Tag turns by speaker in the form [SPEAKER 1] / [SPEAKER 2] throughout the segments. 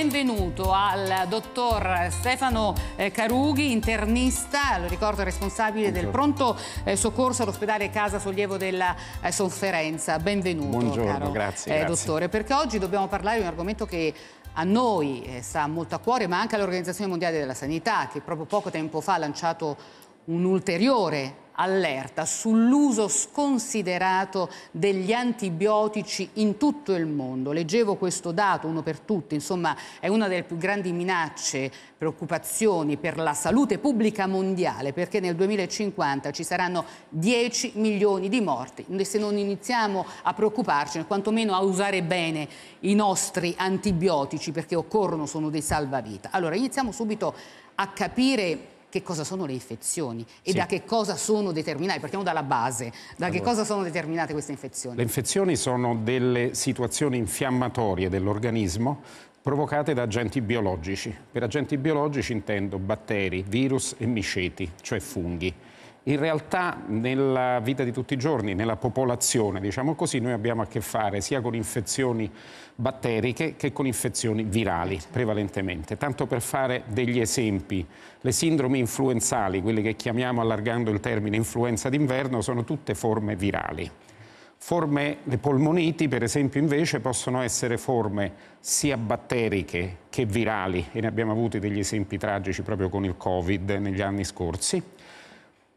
[SPEAKER 1] benvenuto al dottor Stefano eh, Carughi, internista, lo ricordo responsabile Buongiorno. del pronto eh, soccorso all'ospedale Casa Sollievo della eh, Sofferenza. Benvenuto, Buongiorno, caro grazie, eh, grazie. dottore, perché oggi dobbiamo parlare di un argomento che a noi sta molto a cuore, ma anche all'Organizzazione Mondiale della Sanità, che proprio poco tempo fa ha lanciato un ulteriore allerta sull'uso sconsiderato degli antibiotici in tutto il mondo. Leggevo questo dato, uno per tutti, insomma è una delle più grandi minacce, preoccupazioni per la salute pubblica mondiale perché nel 2050 ci saranno 10 milioni di morti. Se non iniziamo a preoccuparci, quantomeno a usare bene i nostri antibiotici perché occorrono, sono dei salvavita. Allora iniziamo subito a capire che cosa sono le infezioni e sì. da che cosa sono determinate, partiamo dalla base, da allora, che cosa sono determinate queste infezioni? Le
[SPEAKER 2] infezioni sono delle situazioni infiammatorie dell'organismo provocate da agenti biologici. Per agenti biologici intendo batteri, virus e miceti, cioè funghi. In realtà nella vita di tutti i giorni, nella popolazione, diciamo così, noi abbiamo a che fare sia con infezioni batteriche che con infezioni virali prevalentemente. Tanto per fare degli esempi, le sindromi influenzali, quelle che chiamiamo allargando il termine influenza d'inverno, sono tutte forme virali. Forme, le polmoniti per esempio invece possono essere forme sia batteriche che virali e ne abbiamo avuto degli esempi tragici proprio con il Covid negli anni scorsi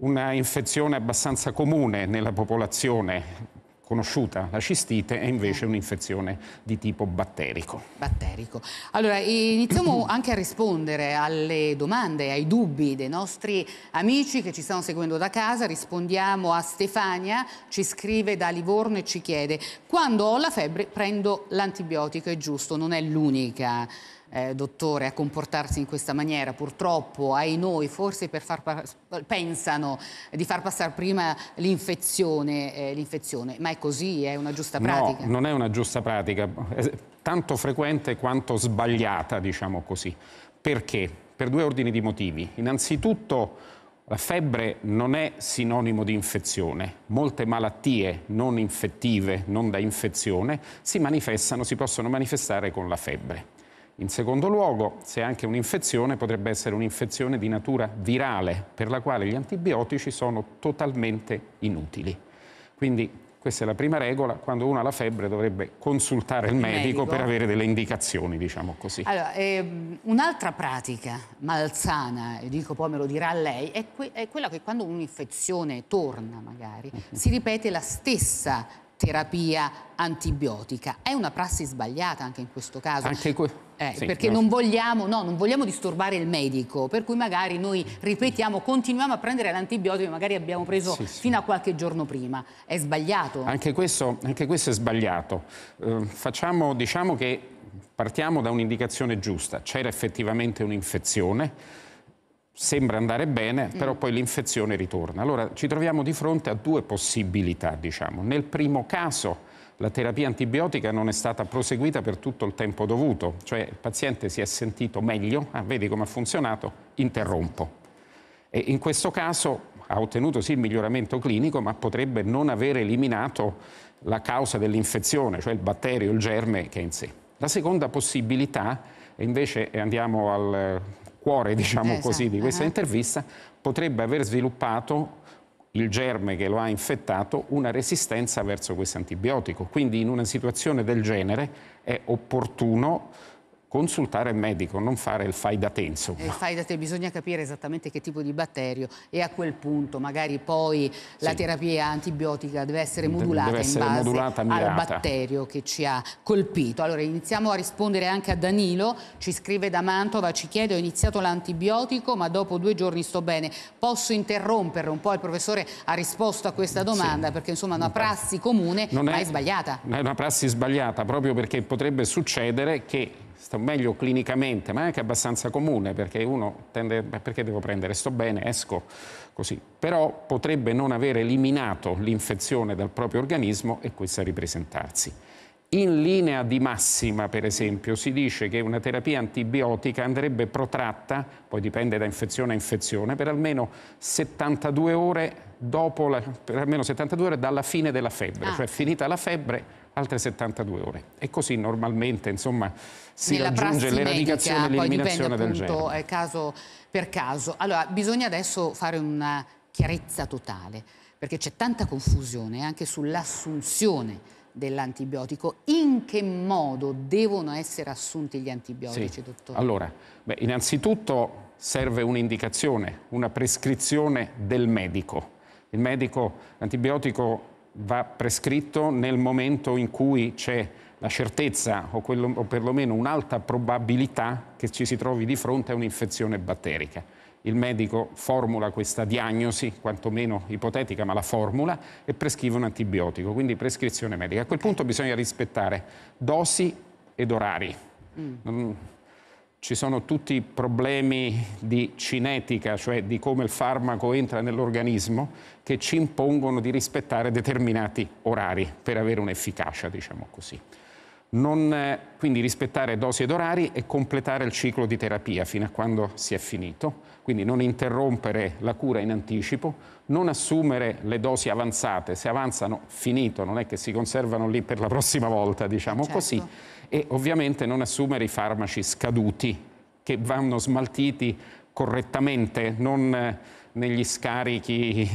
[SPEAKER 2] una infezione abbastanza comune nella popolazione conosciuta, la cistite, è invece un'infezione di tipo batterico. Batterico.
[SPEAKER 1] Allora, iniziamo anche a rispondere alle domande, ai dubbi dei nostri amici che ci stanno seguendo da casa. Rispondiamo a Stefania, ci scrive da Livorno e ci chiede quando ho la febbre prendo l'antibiotico, è giusto, non è l'unica eh, dottore, a comportarsi in questa maniera. Purtroppo, ai noi, forse far pensano di far passare prima l'infezione, eh, ma è così, è una giusta pratica? No,
[SPEAKER 2] non è una giusta pratica, è tanto frequente quanto sbagliata, diciamo così. Perché? Per due ordini di motivi. Innanzitutto... La febbre non è sinonimo di infezione. Molte malattie non infettive, non da infezione, si manifestano, si possono manifestare con la febbre. In secondo luogo, se anche un'infezione, potrebbe essere un'infezione di natura virale, per la quale gli antibiotici sono totalmente inutili. Quindi questa è la prima regola, quando uno ha la febbre dovrebbe consultare il, medico, medico, per avere delle indicazioni, diciamo così.
[SPEAKER 1] Allora, ehm, un'altra pratica malsana, e dico poi me lo dirà lei, è, que è quella che quando un'infezione torna magari, mm -hmm. si ripete la stessa terapia antibiotica. È una prassi sbagliata anche in questo caso. Anche que eh, sì, perché non vogliamo, no, non vogliamo, disturbare il medico, per cui magari noi ripetiamo, continuiamo a prendere l'antibiotico che magari abbiamo preso sì, sì. fino a qualche giorno prima. È sbagliato?
[SPEAKER 2] Anche questo, anche questo è sbagliato. Eh, facciamo, diciamo che partiamo da un'indicazione giusta. C'era effettivamente un'infezione, sembra andare bene, mm. però poi l'infezione ritorna. Allora ci troviamo di fronte a due possibilità, diciamo. Nel primo caso la terapia antibiotica non è stata proseguita per tutto il tempo dovuto, cioè il paziente si è sentito meglio, ah, vedi come ha funzionato, interrompo. E in questo caso ha ottenuto sì il miglioramento clinico, ma potrebbe non aver eliminato la causa dell'infezione, cioè il batterio, il germe che è in sé. La seconda possibilità, e invece andiamo al cuore, diciamo così, di questa intervista, potrebbe aver sviluppato il germe che lo ha infettato una resistenza verso questo antibiotico. Quindi in una situazione del genere è opportuno consultare il medico, non fare il fai da te insomma. Eh, il
[SPEAKER 1] fai da te, bisogna capire esattamente che tipo di batterio e a quel punto magari poi sì. la terapia antibiotica deve essere modulata deve essere in base modulata, al batterio che ci ha colpito. Allora iniziamo a rispondere anche a Danilo, ci scrive da Mantova, ci chiede ho iniziato l'antibiotico ma dopo due giorni sto bene, posso interrompere un po'? Il professore ha risposto a questa domanda sì. perché insomma è una prassi comune non ma è, è sbagliata. È
[SPEAKER 2] una prassi sbagliata proprio perché potrebbe succedere che sto meglio clinicamente, ma è anche abbastanza comune, perché uno tende, perché devo prendere, sto bene, esco così, però potrebbe non aver eliminato l'infezione dal proprio organismo e questa ripresentarsi. In linea di massima, per esempio, si dice che una terapia antibiotica andrebbe protratta, poi dipende da infezione a infezione, per almeno 72 ore, la, per almeno 72 ore dalla fine della febbre, ah. cioè finita la febbre altre 72 ore. E così normalmente insomma, si Nella raggiunge l'eradicazione e l'eliminazione del genere.
[SPEAKER 1] Eh, caso per caso. Allora, bisogna adesso fare una chiarezza totale, perché c'è tanta confusione anche sull'assunzione dell'antibiotico. In che modo devono essere assunti gli antibiotici, sì. dottore? Allora,
[SPEAKER 2] beh, innanzitutto serve un'indicazione, una prescrizione del medico. Il medico l'antibiotico va prescritto nel momento in cui c'è la certezza o, quello, o perlomeno un'alta probabilità che ci si trovi di fronte a un'infezione batterica. Il medico formula questa diagnosi, quantomeno ipotetica, ma la formula e prescrive un antibiotico, quindi prescrizione medica. A quel punto bisogna rispettare dosi ed orari. Mm ci sono tutti i problemi di cinetica, cioè di come il farmaco entra nell'organismo, che ci impongono di rispettare determinati orari per avere un'efficacia, diciamo così. Non, eh, quindi rispettare dosi ed orari e completare il ciclo di terapia fino a quando si è finito, quindi non interrompere la cura in anticipo, non assumere le dosi avanzate, se avanzano finito, non è che si conservano lì per la prossima volta, diciamo certo. così, e ovviamente non assumere i farmaci scaduti che vanno smaltiti correttamente, non eh, negli scarichi,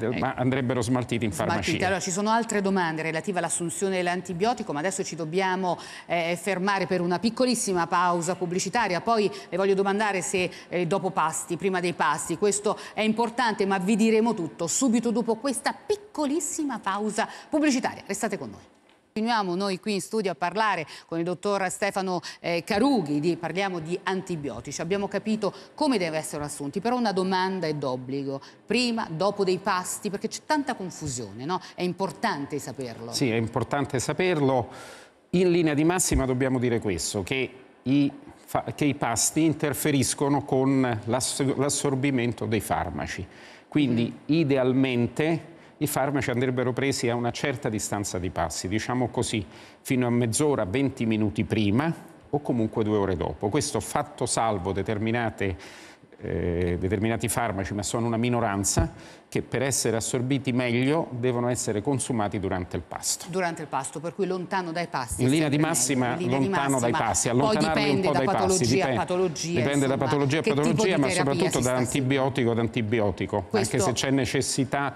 [SPEAKER 2] eh. ma andrebbero smaltiti in farmacia. Smaltite. Allora,
[SPEAKER 1] ci sono altre domande relative all'assunzione dell'antibiotico, ma adesso ci dobbiamo eh, eh, fermare per una piccolissima pausa pubblicitaria. Poi le voglio domandare se eh, dopo pasti, prima dei pasti, questo è importante, ma vi diremo tutto subito dopo questa piccolissima pausa pubblicitaria. Restate con noi. Continuiamo noi qui in studio a parlare con il dottor Stefano eh, Carughi, di, parliamo di antibiotici, abbiamo capito come devono essere assunti, però una domanda è d'obbligo, prima, dopo dei pasti, perché c'è tanta confusione, no? è importante saperlo. Sì,
[SPEAKER 2] è importante saperlo, in linea di massima dobbiamo dire questo, che i, che i pasti interferiscono con l'assorbimento dei farmaci, quindi mm. idealmente i farmaci andrebbero presi a una certa distanza di passi, diciamo così, fino a mezz'ora, 20 minuti prima o comunque due ore dopo. Questo fatto salvo determinate eh, determinati farmaci, ma sono una minoranza, che per essere assorbiti meglio devono essere consumati durante il pasto.
[SPEAKER 1] Durante il pasto, per cui lontano dai passi. In linea di massima, linea lontano di massima, dai passi, allontanarli un po' da dai passi. Dipende, patologia, dipende insomma, da patologia a patologia, ma soprattutto da
[SPEAKER 2] antibiotico ad antibiotico, Questo... anche se c'è necessità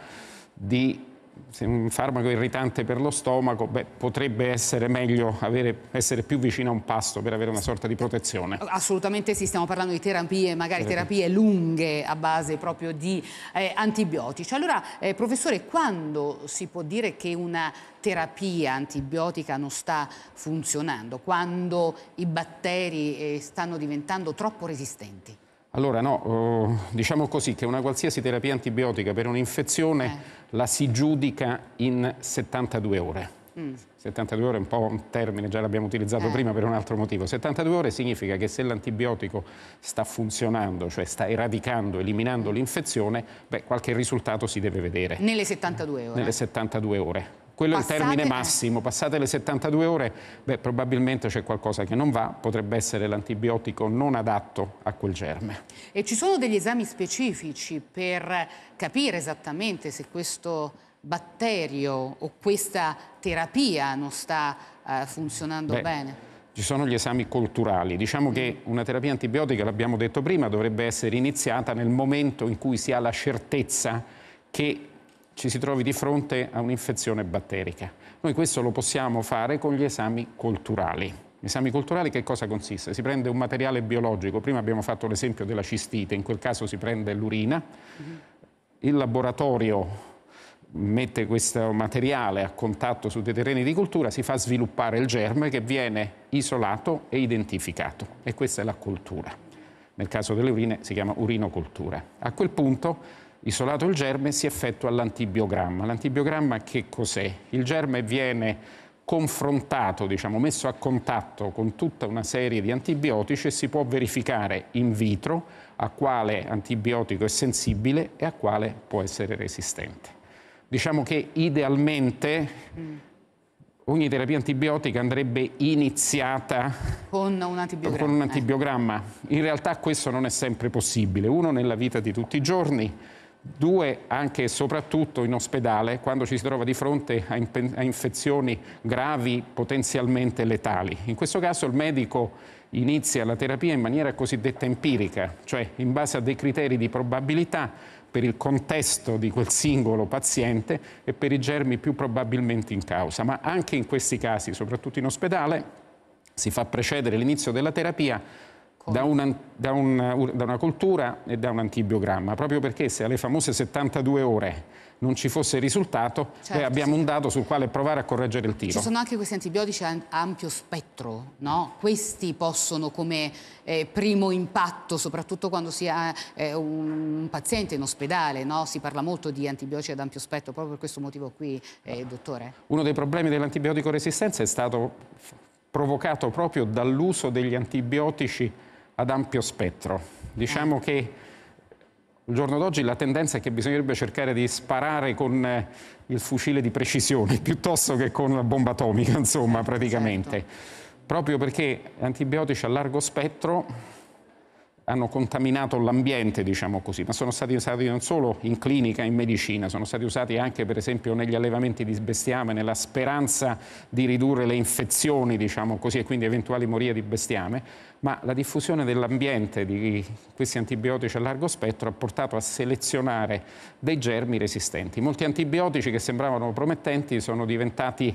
[SPEAKER 2] di un farmaco irritante per lo stomaco, beh, potrebbe essere meglio avere, essere più vicino a un pasto per avere una sorta di protezione.
[SPEAKER 1] Assolutamente sì, stiamo parlando di terapie, magari terapie lunghe a base proprio di eh, antibiotici. Allora, eh, professore, quando si può dire che una terapia antibiotica non sta funzionando? Quando i batteri eh, stanno diventando troppo resistenti?
[SPEAKER 2] Allora no, oh, diciamo così che una qualsiasi terapia antibiotica per un'infezione eh. la si giudica in 72 ore. Mm. 72 ore è un po' un termine, già l'abbiamo utilizzato eh. prima per un altro motivo. 72 ore significa che se l'antibiotico sta funzionando, cioè sta eradicando, eliminando l'infezione, qualche risultato si deve vedere.
[SPEAKER 1] Nelle 72 ore? Nelle
[SPEAKER 2] 72 ore quello passate... è il termine massimo, passate le 72 ore, beh, probabilmente c'è qualcosa che non va, potrebbe essere l'antibiotico non adatto a quel germe.
[SPEAKER 1] E ci sono degli esami specifici per capire esattamente se questo batterio o questa terapia non sta eh, funzionando beh. bene?
[SPEAKER 2] Ci sono gli esami culturali. Diciamo che mm. una terapia antibiotica, l'abbiamo detto prima, dovrebbe essere iniziata nel momento in cui si ha la certezza che ci si trovi di fronte a un'infezione batterica. Noi questo lo possiamo fare con gli esami colturali. Gli esami culturali che cosa consiste? Si prende un materiale biologico, prima abbiamo fatto l'esempio della cistite, in quel caso si prende l'urina, il laboratorio mette questo materiale a contatto su dei terreni di cultura, si fa sviluppare il germe che viene isolato e identificato e questa è la cultura. Nel caso delle urine si chiama urinocultura. A quel punto Isolato il germe si effettua l'antibiogramma. L'antibiogramma che cos'è? Il germe viene confrontato, diciamo, messo a contatto con tutta una serie di antibiotici e si può verificare in vitro a quale antibiotico è sensibile e a quale può essere resistente. Diciamo che idealmente mm. ogni terapia antibiotica andrebbe iniziata con un, antibiogramma. con un antibiogramma. In realtà questo non è sempre possibile, uno nella vita di tutti i giorni, Due, anche e soprattutto in ospedale, quando ci si trova di fronte a, a infezioni gravi, potenzialmente letali. In questo caso il medico inizia la terapia in maniera cosiddetta empirica, cioè in base a dei criteri di probabilità per il contesto di quel singolo paziente e per i germi più probabilmente in causa. Ma anche in questi casi, soprattutto in ospedale, si fa precedere l'inizio della terapia da una, da, un, da una, coltura e da un antibiogramma, proprio perché se alle famose 72 ore non ci fosse risultato, certo, abbiamo sì. un dato sul quale provare a correggere il tiro. Ci sono anche
[SPEAKER 1] questi antibiotici a ampio spettro, no? Questi possono come eh, primo impatto, soprattutto quando si ha eh, un paziente in ospedale, no? Si parla molto di antibiotici ad ampio spettro, proprio per questo motivo qui, eh, dottore.
[SPEAKER 2] Uno dei problemi dell'antibiotico resistenza è stato provocato proprio dall'uso degli antibiotici ad ampio spettro. Diciamo eh. che al giorno d'oggi la tendenza è che bisognerebbe cercare di sparare con eh, il fucile di precisione piuttosto che con la bomba atomica, insomma, praticamente. Certo. Proprio perché antibiotici a largo spettro hanno contaminato l'ambiente, diciamo così, ma sono stati usati non solo in clinica, in medicina, sono stati usati anche per esempio negli allevamenti di bestiame, nella speranza di ridurre le infezioni, diciamo così, e quindi eventuali morie di bestiame, ma la diffusione dell'ambiente di questi antibiotici a largo spettro ha portato a selezionare dei germi resistenti. Molti antibiotici che sembravano promettenti sono diventati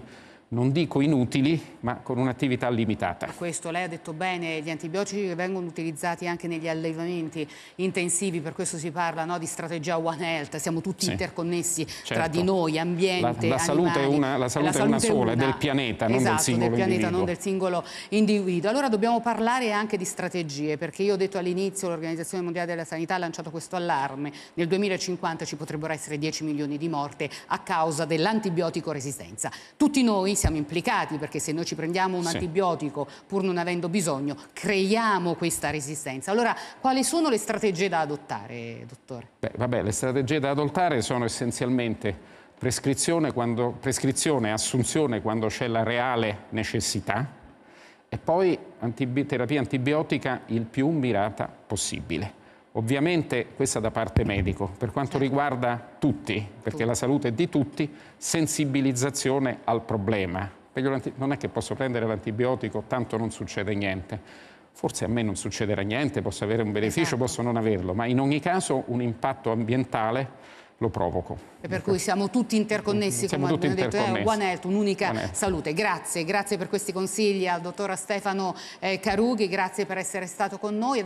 [SPEAKER 2] non dico inutili, ma con un'attività limitata.
[SPEAKER 1] Questo lei ha detto bene, gli antibiotici vengono utilizzati anche negli allevamenti intensivi, per questo si parla no, di strategia One Health, siamo tutti sì. interconnessi certo. tra di noi, ambiente, la, la salute, una, la salute, la salute è una, sola, è del pianeta, esatto, non del esatto, singolo del pianeta, individuo. non del singolo individuo. Allora dobbiamo parlare anche di strategie, perché io ho detto all'inizio l'Organizzazione Mondiale della Sanità ha lanciato questo allarme, nel 2050 ci potrebbero essere 10 milioni di morte a causa dell'antibiotico resistenza. Tutti noi siamo implicati perché se noi ci prendiamo un sì. antibiotico pur non avendo bisogno creiamo questa resistenza. Allora quali sono le strategie da adottare, dottore?
[SPEAKER 2] Beh, vabbè, le strategie da adottare sono essenzialmente prescrizione, quando, prescrizione assunzione quando c'è la reale necessità e poi antibi terapia antibiotica il più mirata possibile. Ovviamente questa da parte medico, per quanto certo. riguarda tutti, perché la salute è di tutti, sensibilizzazione al problema. Non è che posso prendere l'antibiotico, tanto non succede niente. Forse a me non succederà niente, posso avere un beneficio, esatto. posso non averlo, ma in ogni caso un impatto ambientale lo provoco.
[SPEAKER 1] E per cui siamo tutti interconnessi, siamo come tutti abbiamo eh, interconnessi. detto, è One Health, un'unica salute. Grazie, grazie per questi consigli al dottor Stefano eh, Carughi, grazie per essere stato con noi.